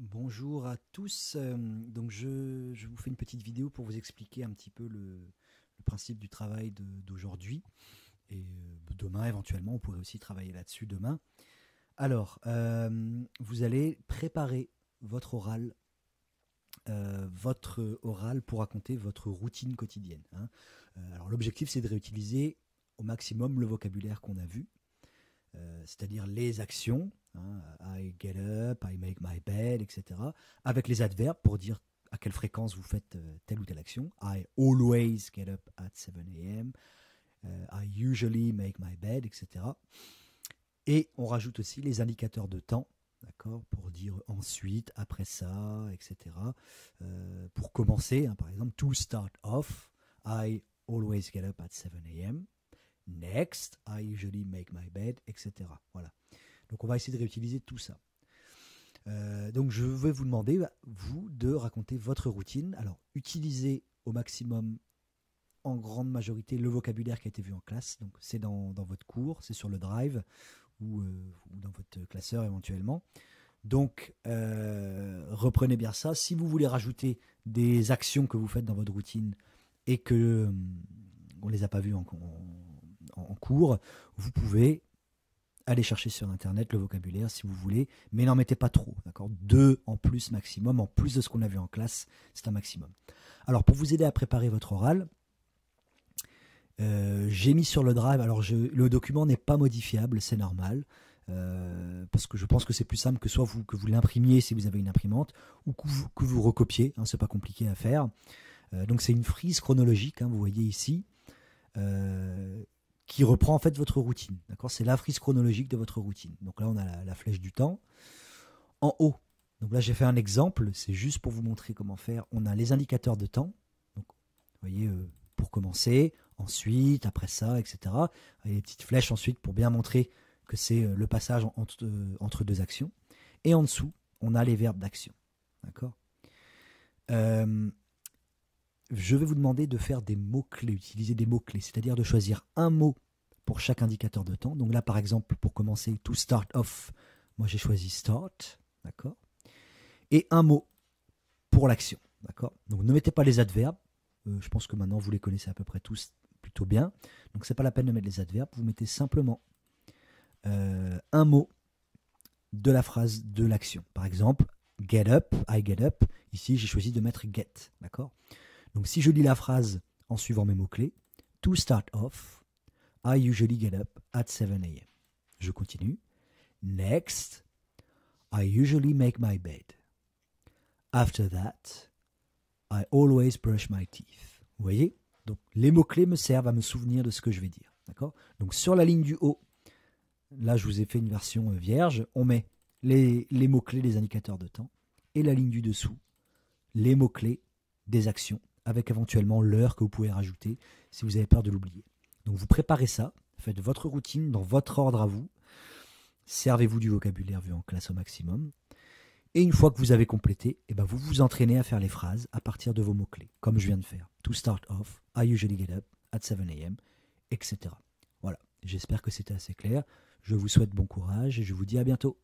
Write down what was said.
Bonjour à tous. Euh, donc je, vous fais une petite vidéo pour vous expliquer un petit peu le, principe du travail d'aujourd'hui. Et euh, demain, éventuellement, on pourrait aussi travailler là-dessus demain. Alors, euh, vous allez préparer votre oral. votre oral pour raconter votre routine quotidienne. Hein. Alors l'objectif c'est de réutiliser au maximum le vocabulaire qu'on a vu, c'est-à-dire les actions, Hein, euh, I get up, I make my bed, etc. Avec les adverbes pour dire à quelle fréquence vous faites euh, telle ou telle action. I always get up at 7 a.m. Euh, I usually make my bed, etc. Et on rajoute aussi les indicateurs de temps, d'accord, pour dire ensuite, après ça, etc. pour commencer, hein, par exemple, to start off, I always get up at 7 a.m. Next, I usually make my bed, etc. Voilà. Donc on va essayer de réutiliser tout ça. Euh, donc je vais vous demander, bah, vous, de raconter votre routine. Alors utilisez au maximum, en grande majorité, le vocabulaire qui a été vu en classe. Donc c'est dans, votre cours, c'est sur le drive ou, euh, dans votre classeur éventuellement. Donc euh, reprenez bien ça. Si vous voulez rajouter des actions que vous faites dans votre routine et que hum, on les a pas vues en cours, vous pouvez allez chercher sur Internet le vocabulaire si vous voulez, mais n'en mettez pas trop, d'accord Deux en plus maximum, en plus de ce qu'on a vu en classe, c'est un maximum. Alors pour vous aider à préparer votre oral, euh, j'ai mis sur le drive, alors le document n'est pas modifiable, c'est normal, euh, parce que je pense que c'est plus simple que soit vous, que vous l'imprimiez si vous avez une imprimante, ou que vous, recopiez, ce hein, c'est pas compliqué à faire. Euh, donc c'est une frise chronologique, hein, vous voyez ici qui reprend en fait votre routine. D'accord C'est la frise chronologique de votre routine. Donc là, on a la, flèche du temps en haut. Donc là, j'ai fait un exemple. C'est juste pour vous montrer comment faire. On a les indicateurs de temps. Donc, vous voyez, euh, pour commencer, ensuite, après ça, etc. les petites flèches ensuite pour bien montrer que c'est euh, le passage euh, entre, deux actions. Et en dessous, on a les verbes d'action. D'accord je vais vous demander de faire des mots-clés, utiliser des mots-clés, c'est-à-dire de choisir un mot pour chaque indicateur de temps. Donc là, par exemple, pour commencer, to start off, moi j'ai choisi start, d'accord Et un mot pour l'action, d'accord Donc ne mettez pas les adverbes, euh, je pense que maintenant vous les connaissez à peu près tous plutôt bien. Donc c'est pas la peine de mettre les adverbes, vous mettez simplement euh, un mot de la phrase de l'action. Par exemple, get up, I get up. Ici, j'ai choisi de mettre get, d'accord donc si je lis la phrase en suivant mes mots-clés, to start off, I usually get up at 7 a.m. Je continue. Next, I usually make my bed. After that, I always brush my teeth. Vous voyez Donc les mots-clés me servent à me souvenir de ce que je vais dire. D'accord Donc sur la ligne du haut, là je vous ai fait une version euh, vierge, on met les, les mots-clés des indicateurs de temps et la ligne du dessous, les mots-clés des actions avec éventuellement l'heure que vous pouvez rajouter si vous avez peur de l'oublier. Donc vous préparez ça, faites votre routine dans votre ordre à vous, servez-vous du vocabulaire vu en classe au maximum, et une fois que vous avez complété, et eh ben vous vous entraînez à faire les phrases à partir de vos mots-clés, comme je viens de faire. To start off, I usually get up at 7 a.m., etc. Voilà, j'espère que c'était assez clair. Je vous souhaite bon courage et je vous dis à bientôt.